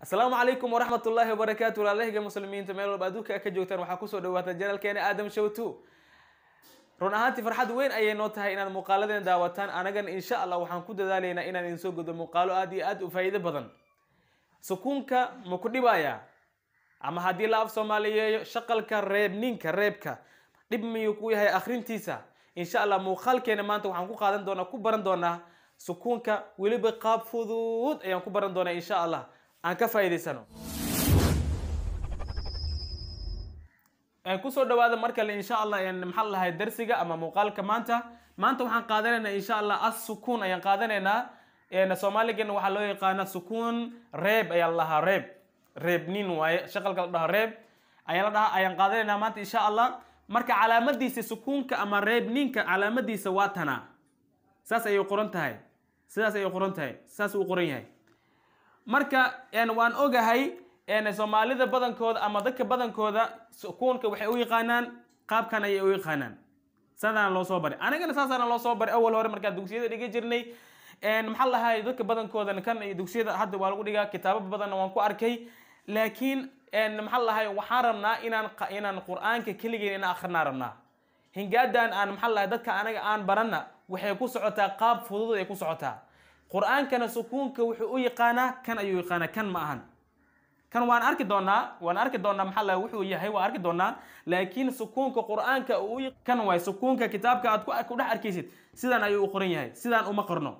asalaamu calaykum waraxmatullaahi wabarakaatu walaalahayga muslimiinta meel walba adduunka a ka joogtaan waxaa kusoo dhawaata janalkeena aadam show two run ahaantii farxad weyn ayay noo tahay inaad muuqaaladeen daawataan anagana insha allah waxaan ku dadaalaynaa inaan idinsoo gudbo muuqaalo aad iyo aad u faa'iido badan sukuunka ma ku dhibayaa ama haddii la af soomaaliyeeyo shaqalka reebninka reebka dhib miyuu ku yahay akhrintiisa insha allah muuqaalkeena maanta waxaan ku qaadan doonaa ku baran doonaa sukuunka weliba qaab fuduud ayaan ku baran doonaa insha allah aan ka faa'iidaysano eh, kusoo dhawaada markale insha allah maxaa lahay darsiga ama muuqaalka maanta maanta waxaan qaadanaynaa insha allah assukuun ayaan qaadanaynaa eh, soomaaligeena waxaa loo yaqaana sukuun reeb ayaa lahaa reeb reebnin waaye shaqalka la dhaho reeb ayaa la dhaha ayaan qaadanaynaa maanta insha allah marka calaamadiisa sukuunka ama reebninka calaamadiisa waa tana saas ayay qoran tahay sidaas ayay qoran tahay saas uu qoran yahay marka waan ogahay soomaalida badankooda ama dadka badankooda sukuunka waxay u yaqaanaan qaabkan ayay u yaqaanaan saadaana loo soo baray anigana saasaana loo soo baray awal hore markaa dugsiyada dhigi jirnay maxaa lahay dadka badankoodana kan dugsiyada hadda waa lagu dhigaa kitaabo badanna waan ku arkay laakiin maxaa lahay waxaan rabnaa inaan qur-aanka keligeen inaan akrinaa rabnaa hingaadan aan maxaa lahay dadka anaga aan baranna waxay ku socotaa qaab fudud ay ku socotaa qur-aankana sukuunka wuxuu u yaqaanaa kan ayuu yaqaanaa kan ma ahan kan waan arki doonaa waan arki doonaa maxaa la wuxuu yahay waan arki doonaa laakiin sukuunka qur-aanka kan waay sukuunka kitaabka aad ku dhex arkaysid sidaan ayuu u qoran yahay sidaan uma qorno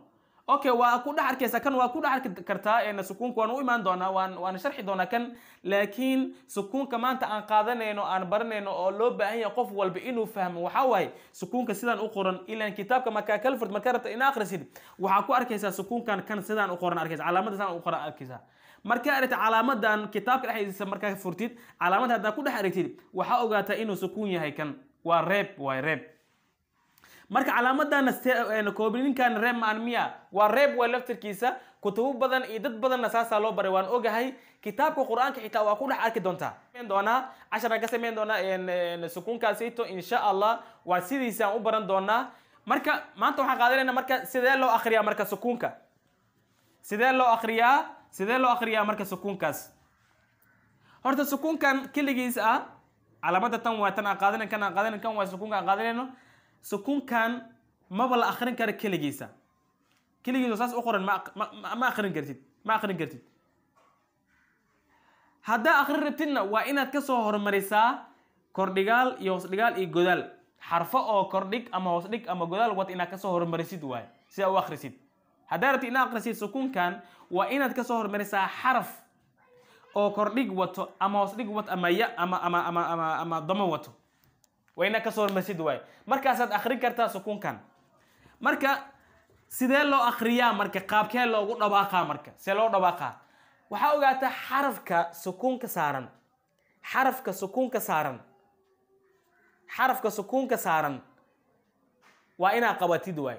okay waa ku dhex arkaysa kan waa ku dhex arki kartaa n sukuunka waan u imaan doonaa waan waan sharxi doonaa kan laakiin sukuunka maanta aan qaadanayno aan baranayno oo loo baahan yahay qof walba inuu fahmo waxaa waaye sukuunka sidaan u qoran ilaan kitaabka markaa calford markaa rabta in akhrisid waxaa ku arkaysaa sukuunkan kan sidaan u qoran arkaysa calaamada sidaan u qoran arkaysaa markaa aragta calaamadan kitaabka dhexdiisa markaa furtid calaamad haddaa ku dhex aragtid waxaa ogaataa inuu sukuun yahay kan waa reeb waay reeb marka calaamadana koobnininkan reeb miya waa reeb waa laftarkiisa kutubo badan iyo dad badanna saasaa loo baray waan ogahay kitaabka qur-aanka xitaa waa ku dhex arki doontaa doonaa casharaan ka samayn doonaa sukuunkaasito insha allah waa sidiisaan u baran doonaa marka maanta waxaan qaadanayna marka sidee loo akriyaa marka sukuunka sidee loo akriyaa sidee loo akriyaa marka sukuunkaas horta sukuunkan keligiis ah calaamada tan waa tan aan qaadanan kan aan qaadanan kan waa sukuunka aan qaadanayno sukuunkan maba la akrin kara keligiisa keligiisa saas u qoran mama akrin kartid ma akrin kartid haddaa akrin rabtidna waa inaad kasoo horumarisaa hormarisaa kordhigaal iyo hoosdhigaal iyo godaal xarfo oo kordhig ama hoosdhig ama godaal wad inaad kasoo hormarisid waay sidaa u akrisid haddaa rabtid inaad akrisid sukuunkan waa inaad kasoo hormarisaa xaraf oo kordhig wato ama hoosdhig wato ama ya ama ama ama ama ama damo wato wayna kasoo hormarsid waay markaasaad akrin kartaa sukuunkan marka sidee loo akriyaa marka qaabkee loogu dhawaaqaa marka see loo dhawaaqaa waxaa ogaataa xarafka sukuunka saaran xarafka sukuunka saaran xarafka sukuunka saaran waa inaad qabatid waay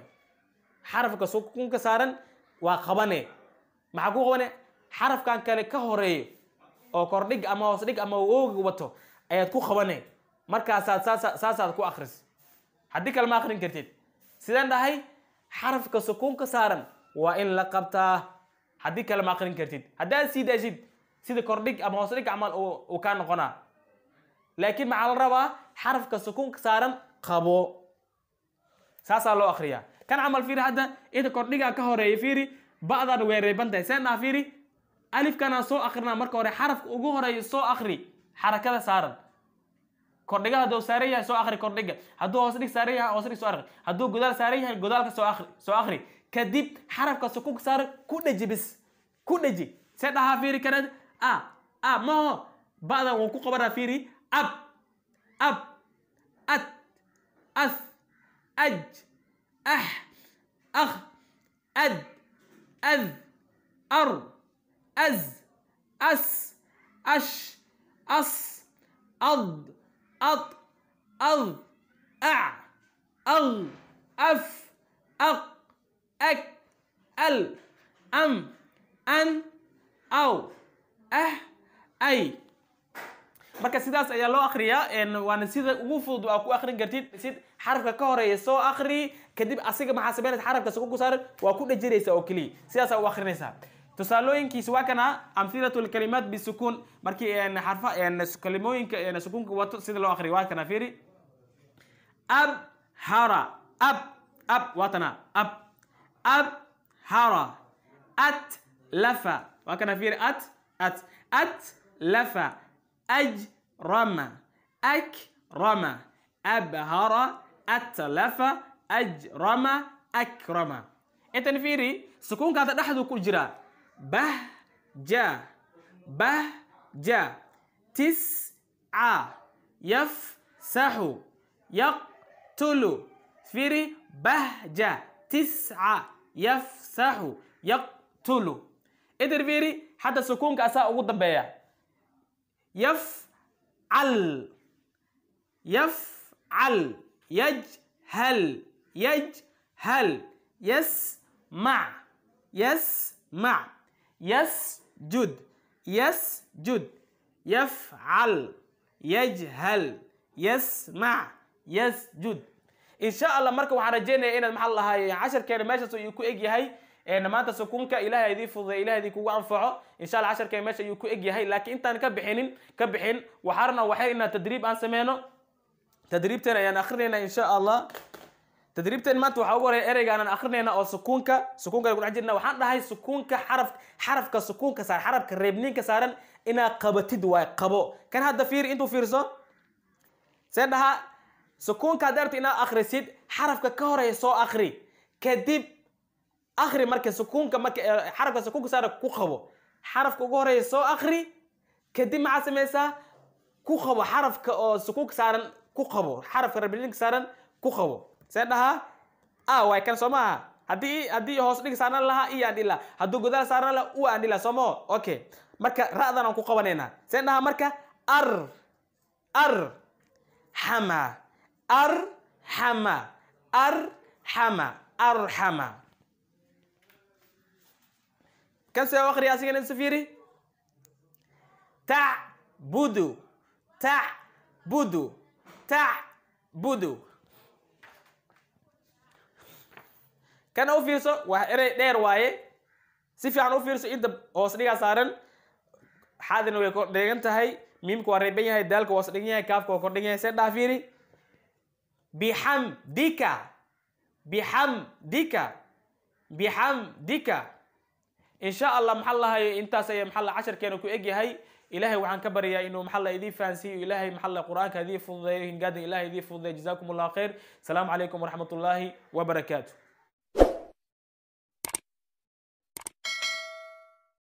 xarafka sukuunka saaran waa qabane maxaa ku qabane xarafkan kale ka horeeyo oo kordhig ama hoosdhig ama ooga wato ayaad ku qabane markaasaad saasaad ku akris haddii kale ma akrin kartid sidaan dhahay xarafka sukuunka saaran waa in la qabtaa haddii kale ma akrin kartid haddaad sii daasid sida kordhig ama hoosdhig camal uu kaa noqonaa laakiin maxaa la rabaa xarafka sukuunka saaran qabo saasaa loo akriyaa kan camal fiiri hadda inta kordhigaa ka horeeya fiiri ba'dan way tahay saan fiiri alifkanaan soo akrinaa marka hore xarafka ugu horeeya soo akri xarakada saaran كورنيجا هدو ساري سو آخر كورنيجا هدو أوسريك ساري أوسريك سو آخر هدو جودال ساري جودال سو آخر سو آخر كديب حرف كسوكو سار كونجي بس كونجي سيدا هافيري كندا آ آه، آ آه، ما بعد وكو قبر هافيري أب أب أت أث أج أح أخ أد أذ أر أز أس أش أص أض أط أض أع أل أف أق أك أل أم أن أو أه أي marka sidaas ayaa loo akriyaa waana sida ugu fudud waa ku akrin kartid si xarafka ka horeeya soo akri kadib asiga maxaa samaynaysa xarafka sugu ku saaran waa ku dhajiraysa oo keliya sidaasaa u akrinaysaa تسالوينك سواء كان أمثلة الكلمات بالسكون مركي يعني حرف يعني كلموينك يعني سكون كوات سيد لو آخر واحد كان فيري أب هرا أب أب واتنا أب أب هرا أت لفا وكان فيري أت أت أت لفا أج رما أك رما أب هرا أت لفا أج رما أك رما إتن فيري سكون كانت تحدو كجرا جا به جا تسعة يفسح يقتل فيري جا تسعة يفسح يقتل إدر فيري حتى سكون كأساء أقود بيا يفعل يفعل يجهل يجهل يسمع يسمع يسجد يسجد يفعل يجهل يسمع يسجud insha allah marka waxaan rajeynaya inaad maxaa lahaay casharkeena meeshaas ayuu ku egyahay maanta sukunka ilahay idii fududay ilahay idii kugu anfaco insha alla casharkeena meesha ayuu ku egyahay laakiin intaan ka bixinin ka bixin waxaarna waxay inaan tadriib aan sameyno tadriibteen ayaan akrinayna insha allah tadriibteen maanta waxaa ugu horeya ereygaan aan akrinayna oo sukuunka sukuunka ku dhex jirna waxaan dhahay sukuunka xaraf xarafka sukuunka saaran xarafka reebniinka saaran inaa qabatid waay qabo kan hadda fiiri intuu fiirso see dhahaa sukuunka hadda rabta inaa akhrisid xarafka ka horeeya soo akhri kadib akhri marka sukuunka marka xarafka sukuunka saaran ku qabo xarafka ugu horeeya soo akhri kadib maxaa samaysaa ku qabo xarafka oo sukuunka saaran ku qabo xarafka reebniinka saaran ku qabo see dhahaa a ah, waay kan hoos dhig saaran lahaa i aan dhila hadduu godaal saaran laha u aan dhila marka ar ar ar xama ar xama arxama kan see wakriya asigana kan u fiirso waa eray dheer waaye si fiican u fiirso inta hoos dhigaa saaran xaadina way kordhigan tahay miimka waa reeban yahay daalka waa sdhigan yahay kaafka waa kordhigan yahay see dhaaf yiri bixamdika bixamdika bixamdika insha allah maxaa lahay intaas aya maxaa casharkeena ku eg yahay ilahay waxaan ka baryaa inuu maxaa idii fahansiiyo ilahay maxaa qur-aanka idii fududeeyo hingaada ilahay idii fududeeyo jazaakum allah khayr asalaamu calaykum waraxmat ullaahi wabarakaatu